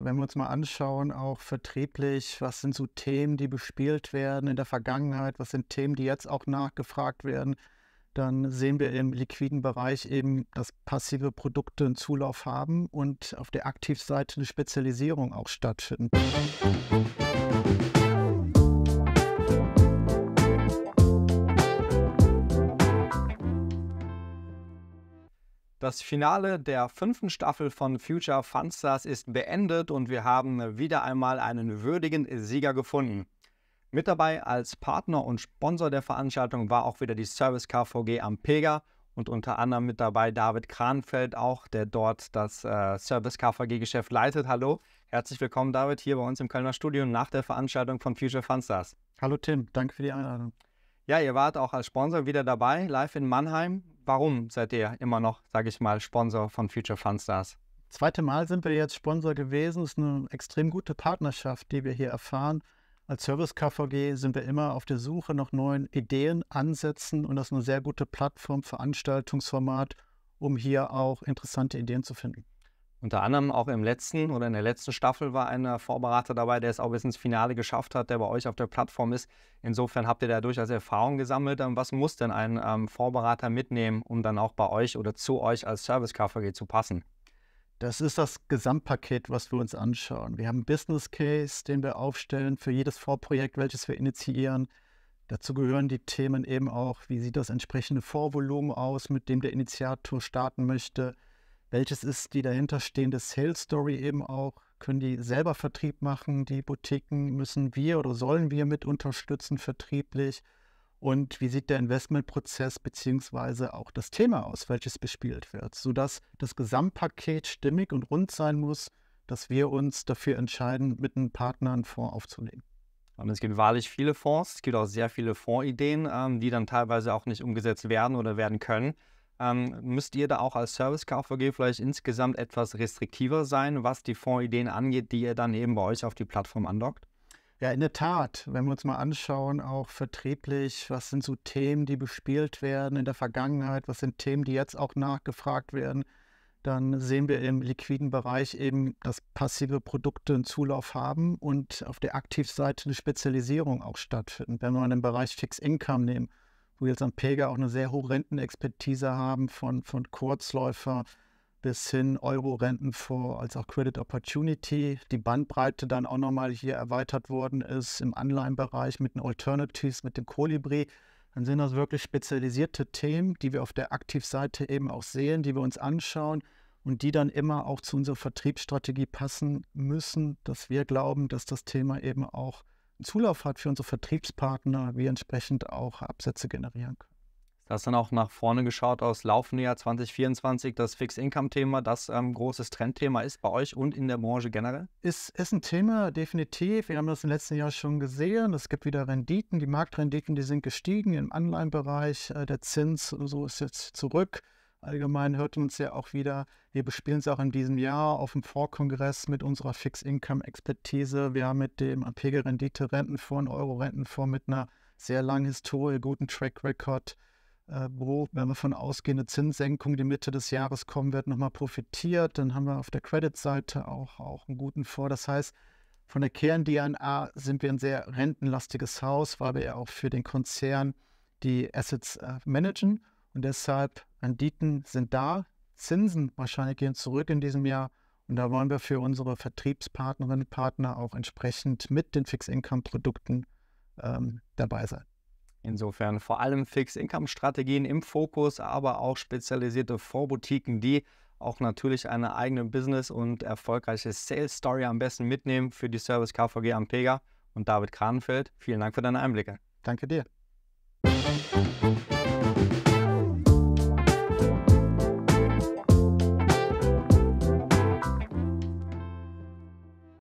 Wenn wir uns mal anschauen, auch vertrieblich, was sind so Themen, die bespielt werden in der Vergangenheit, was sind Themen, die jetzt auch nachgefragt werden, dann sehen wir im liquiden Bereich eben, dass passive Produkte einen Zulauf haben und auf der Aktivseite eine Spezialisierung auch stattfindet. Das Finale der fünften Staffel von Future Funstars ist beendet und wir haben wieder einmal einen würdigen Sieger gefunden. Mit dabei als Partner und Sponsor der Veranstaltung war auch wieder die Service KVG Ampega und unter anderem mit dabei David Kranfeld auch, der dort das äh, Service KVG Geschäft leitet. Hallo, herzlich willkommen David hier bei uns im Kölner Studio nach der Veranstaltung von Future Funstars. Hallo Tim, danke für die Einladung. Ja, ihr wart auch als Sponsor wieder dabei, live in Mannheim warum seid ihr immer noch, sage ich mal, Sponsor von Future Stars? Zweite Mal sind wir jetzt Sponsor gewesen. Es ist eine extrem gute Partnerschaft, die wir hier erfahren. Als Service KVG sind wir immer auf der Suche nach neuen Ideen, Ansätzen und das ist eine sehr gute Plattform, Veranstaltungsformat, um hier auch interessante Ideen zu finden. Unter anderem auch im letzten oder in der letzten Staffel war ein Vorberater dabei, der es auch bis ins Finale geschafft hat, der bei euch auf der Plattform ist. Insofern habt ihr da durchaus Erfahrung gesammelt. Ähm, was muss denn ein ähm, Vorberater mitnehmen, um dann auch bei euch oder zu euch als Service KVG zu passen? Das ist das Gesamtpaket, was wir uns anschauen. Wir haben einen Business Case, den wir aufstellen für jedes Vorprojekt, welches wir initiieren. Dazu gehören die Themen eben auch, wie sieht das entsprechende Vorvolumen aus, mit dem der Initiator starten möchte welches ist die dahinterstehende Sales Story eben auch? Können die selber Vertrieb machen, die Boutiquen? Müssen wir oder sollen wir mit unterstützen vertrieblich? Und wie sieht der Investmentprozess beziehungsweise auch das Thema aus, welches bespielt wird, sodass das Gesamtpaket stimmig und rund sein muss, dass wir uns dafür entscheiden, mit einem Partner einen Fonds aufzulegen. Und es gibt wahrlich viele Fonds, es gibt auch sehr viele Fondsideen, ähm, die dann teilweise auch nicht umgesetzt werden oder werden können ähm, müsst ihr da auch als Service KVG vielleicht insgesamt etwas restriktiver sein, was die Fondsideen angeht, die ihr dann eben bei euch auf die Plattform andockt? Ja, in der Tat, wenn wir uns mal anschauen, auch vertrieblich, was sind so Themen, die bespielt werden in der Vergangenheit, was sind Themen, die jetzt auch nachgefragt werden, dann sehen wir im liquiden Bereich eben, dass passive Produkte einen Zulauf haben und auf der Aktivseite eine Spezialisierung auch stattfinden. Wenn wir mal den Bereich Fixed Income nehmen, wir jetzt am Pega auch eine sehr hohe Rentenexpertise haben, von, von Kurzläufer bis hin Euro-Rentenfonds als auch Credit Opportunity. Die Bandbreite dann auch nochmal hier erweitert worden ist im Anleihenbereich mit den Alternatives, mit dem Kolibri. Dann sind das wirklich spezialisierte Themen, die wir auf der Aktivseite eben auch sehen, die wir uns anschauen und die dann immer auch zu unserer Vertriebsstrategie passen müssen, dass wir glauben, dass das Thema eben auch Zulauf hat für unsere Vertriebspartner, wir entsprechend auch Absätze generieren können. Du hast dann auch nach vorne geschaut aus laufenden Jahr 2024, das Fixed-Income-Thema, das ähm, großes Trendthema ist bei euch und in der Branche generell? Ist, ist ein Thema, definitiv. Wir haben das im letzten Jahr schon gesehen. Es gibt wieder Renditen. Die Marktrenditen, die sind gestiegen im Anleihenbereich. Äh, der Zins so ist jetzt zurück. Allgemein hört uns ja auch wieder. Wir bespielen es auch in diesem Jahr auf dem Vorkongress mit unserer fix income expertise Wir haben mit dem apg rendite rentenfonds Euro-Rentenfonds mit einer sehr langen Historie, guten Track-Record, äh, wo, wenn wir von ausgehende Zinssenkung, die Mitte des Jahres kommen wird, nochmal profitiert. Dann haben wir auf der Credit-Seite auch, auch einen guten Fonds. Das heißt, von der Kern-DNA sind wir ein sehr rentenlastiges Haus, weil wir ja auch für den Konzern die Assets äh, managen. Und deshalb, Renditen sind da, Zinsen wahrscheinlich gehen zurück in diesem Jahr. Und da wollen wir für unsere Vertriebspartnerinnen und Partner auch entsprechend mit den fix income produkten ähm, dabei sein. Insofern vor allem fix income strategien im Fokus, aber auch spezialisierte Vorboutiquen, die auch natürlich eine eigene Business- und erfolgreiche Sales-Story am besten mitnehmen für die Service KVG Ampega und David Kranfeld. Vielen Dank für deine Einblicke. Danke dir.